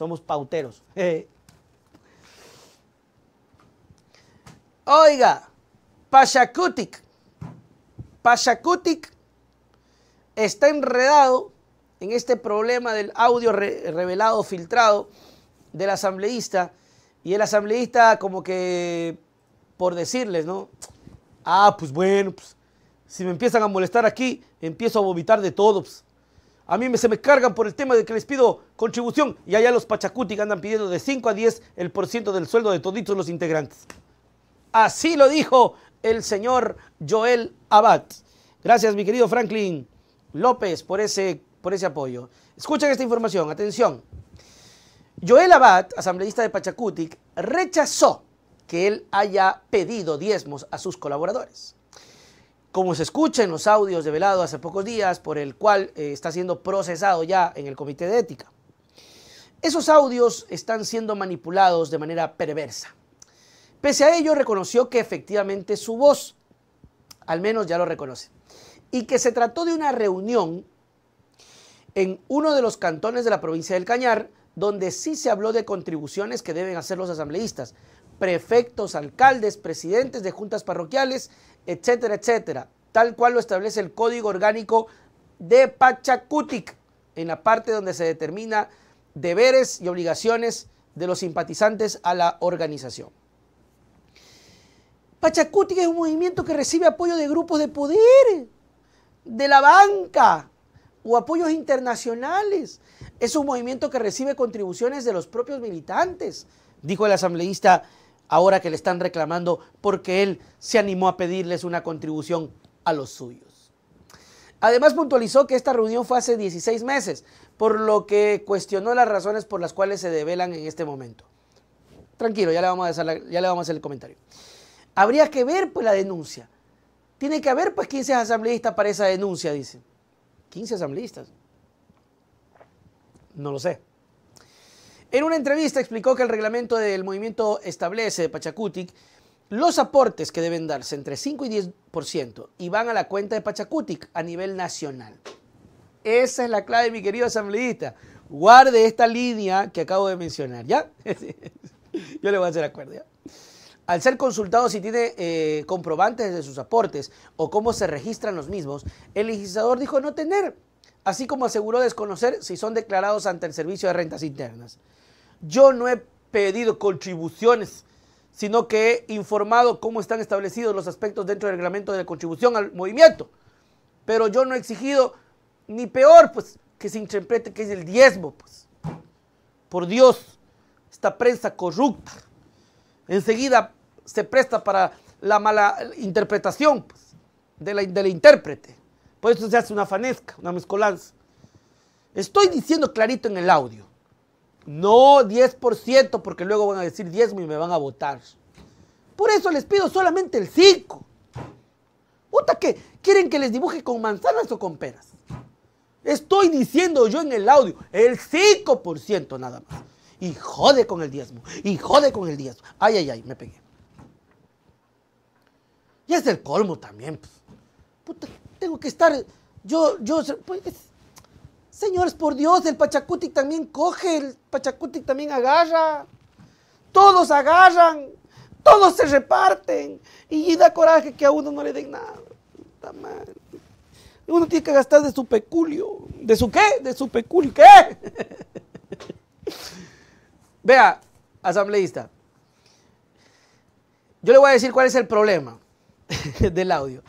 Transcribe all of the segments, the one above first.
Somos pauteros. Eh. Oiga, Pashakutik. Pashakutik está enredado en este problema del audio revelado, filtrado del asambleísta. Y el asambleísta como que, por decirles, ¿no? Ah, pues bueno, pues, si me empiezan a molestar aquí, empiezo a vomitar de todo. Pues. A mí me, se me cargan por el tema de que les pido contribución y allá los Pachacuti andan pidiendo de 5 a 10 el por ciento del sueldo de toditos los integrantes. Así lo dijo el señor Joel Abad. Gracias, mi querido Franklin López, por ese, por ese apoyo. Escuchen esta información, atención. Joel Abad, asambleísta de Pachacutic, rechazó que él haya pedido diezmos a sus colaboradores como se escucha en los audios de Velado hace pocos días, por el cual eh, está siendo procesado ya en el Comité de Ética. Esos audios están siendo manipulados de manera perversa. Pese a ello, reconoció que efectivamente su voz, al menos ya lo reconoce, y que se trató de una reunión en uno de los cantones de la provincia del Cañar, donde sí se habló de contribuciones que deben hacer los asambleístas, prefectos, alcaldes, presidentes de juntas parroquiales, etcétera, etcétera, tal cual lo establece el Código Orgánico de Pachacutic, en la parte donde se determina deberes y obligaciones de los simpatizantes a la organización. Pachacutic es un movimiento que recibe apoyo de grupos de poder, de la banca o apoyos internacionales. Es un movimiento que recibe contribuciones de los propios militantes, dijo el asambleísta ahora que le están reclamando porque él se animó a pedirles una contribución a los suyos. Además puntualizó que esta reunión fue hace 16 meses, por lo que cuestionó las razones por las cuales se develan en este momento. Tranquilo, ya le vamos a, hacer, el comentario. Habría que ver pues la denuncia. Tiene que haber pues 15 asambleístas para esa denuncia, dice. 15 asambleístas. No lo sé. En una entrevista explicó que el reglamento del movimiento establece de Pachacutic los aportes que deben darse entre 5 y 10% y van a la cuenta de Pachacutic a nivel nacional. Esa es la clave, mi querido asambleísta. Guarde esta línea que acabo de mencionar, ¿ya? Yo le voy a hacer acuerdo, ¿ya? Al ser consultado si tiene eh, comprobantes de sus aportes o cómo se registran los mismos, el legislador dijo no tener, así como aseguró desconocer si son declarados ante el Servicio de Rentas Internas. Yo no he pedido contribuciones, sino que he informado cómo están establecidos los aspectos dentro del reglamento de la contribución al movimiento. Pero yo no he exigido, ni peor, pues, que se interprete que es el diezmo, pues. Por Dios, esta prensa corrupta enseguida se presta para la mala interpretación pues, de la, del intérprete. Por eso se hace una fanesca, una mezcolanza. Estoy diciendo clarito en el audio no 10%, porque luego van a decir diezmo y me van a votar. Por eso les pido solamente el 5. Puta qué? quieren que les dibuje con manzanas o con peras. Estoy diciendo yo en el audio, el 5% nada más. Y jode con el diezmo, y jode con el diezmo. Ay, ay, ay, me pegué. Y es el colmo también. Pues. Puta, tengo que estar. Yo, yo, pues, Señores, por Dios, el Pachacuti también coge, el Pachacuti también agarra. Todos agarran, todos se reparten. Y da coraje que a uno no le den nada. Uno tiene que gastar de su peculio. ¿De su qué? De su peculio. ¿Qué? Vea, asambleísta. Yo le voy a decir cuál es el problema del audio.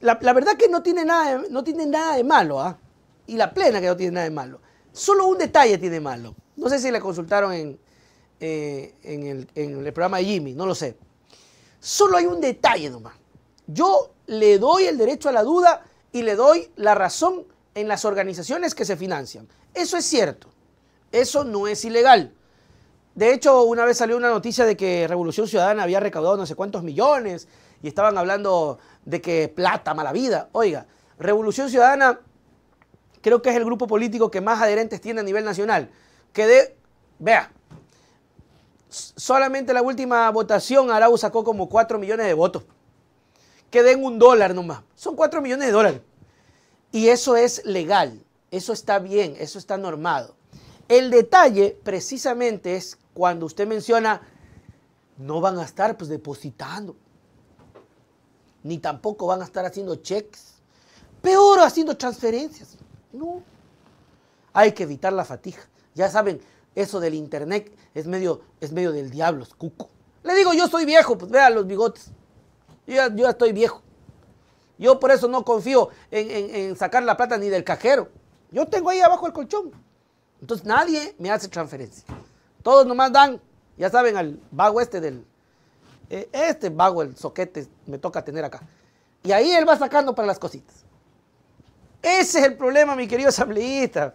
La, verdad que no tiene nada de, no tiene nada de malo, ¿ah? y la plena que no tiene nada de malo. Solo un detalle tiene malo. No sé si la consultaron en, eh, el, el programa de Jimmy, no lo sé. Solo hay un detalle nomás. Yo le doy el derecho a la duda y le doy la razón en las organizaciones que se financian. Eso es cierto. Eso no es ilegal. De hecho, una vez salió una noticia de que Revolución Ciudadana había recaudado no sé cuántos millones y estaban hablando de que plata, mala vida. Oiga, Revolución Ciudadana creo que es el grupo político que más adherentes tiene a nivel nacional. Que de, vea, solamente la última votación Arau sacó como 4 millones de votos. Que den un dólar nomás. Son 4 millones de dólares. Y eso es legal, eso está bien, eso está normado. El detalle precisamente es cuando usted menciona, no van a estar pues depositando, ni tampoco van a estar haciendo cheques, peor haciendo transferencias. No. Hay que evitar la fatiga. Ya saben, eso del internet es medio, es medio del diablo, es cuco. Le digo, yo soy viejo, pues vean los bigotes. Yo ya, yo estoy viejo. Yo por eso no confío en, sacar la plata ni del cajero. Yo tengo ahí abajo el colchón. Entonces nadie me hace transferencia. Todos nomás dan, ya saben, al vago este del. Eh, este vago, el soquete, me toca tener acá. Y ahí él va sacando para las cositas. Ese es el problema, mi querido asambleísta.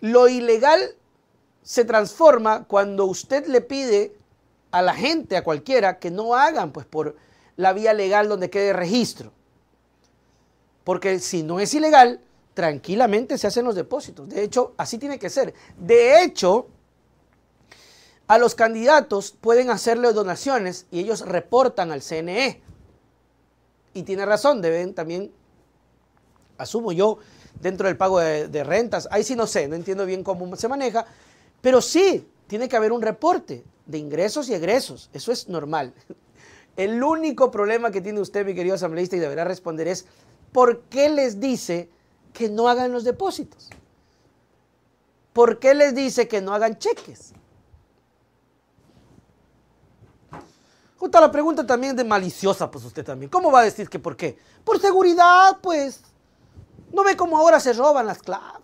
Lo ilegal se transforma cuando usted le pide a la gente, a cualquiera, que no hagan pues por la vía legal donde quede registro. Porque si no es ilegal, tranquilamente se hacen los depósitos. De hecho, así tiene que ser. De hecho, a los candidatos pueden hacerle donaciones y ellos reportan al CNE. Y tiene razón, deben también asumo yo, dentro del pago de, rentas. Ahí sí no sé, no entiendo bien cómo se maneja, pero sí tiene que haber un reporte de ingresos y egresos. Eso es normal. El único problema que tiene usted, mi querido asambleísta, y deberá responder es, ¿por qué les dice que no hagan los depósitos? ¿Por qué les dice que no hagan cheques? Justo la pregunta también de maliciosa, pues usted también. ¿Cómo va a decir que por qué? Por seguridad, pues. No ve cómo ahora se roban las claves.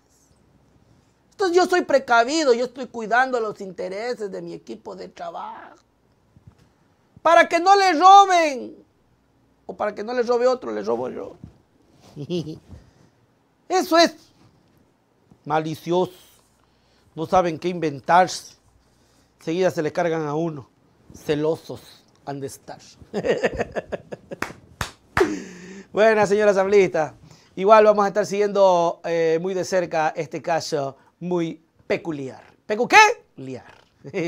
Entonces yo soy precavido, yo estoy cuidando los intereses de mi equipo de trabajo. Para que no le roben. O para que no le robe otro, le robo yo. Eso es malicioso. No saben qué inventarse. Seguida se le cargan a uno. Celosos han de estar. Buenas, señora Sablita. Igual vamos a estar siguiendo eh, muy de cerca este caso muy peculiar. ¿Pecu qué? Liar.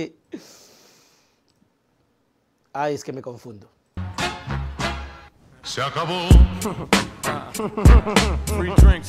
Ay, es que me confundo. Se acabó. Free drinks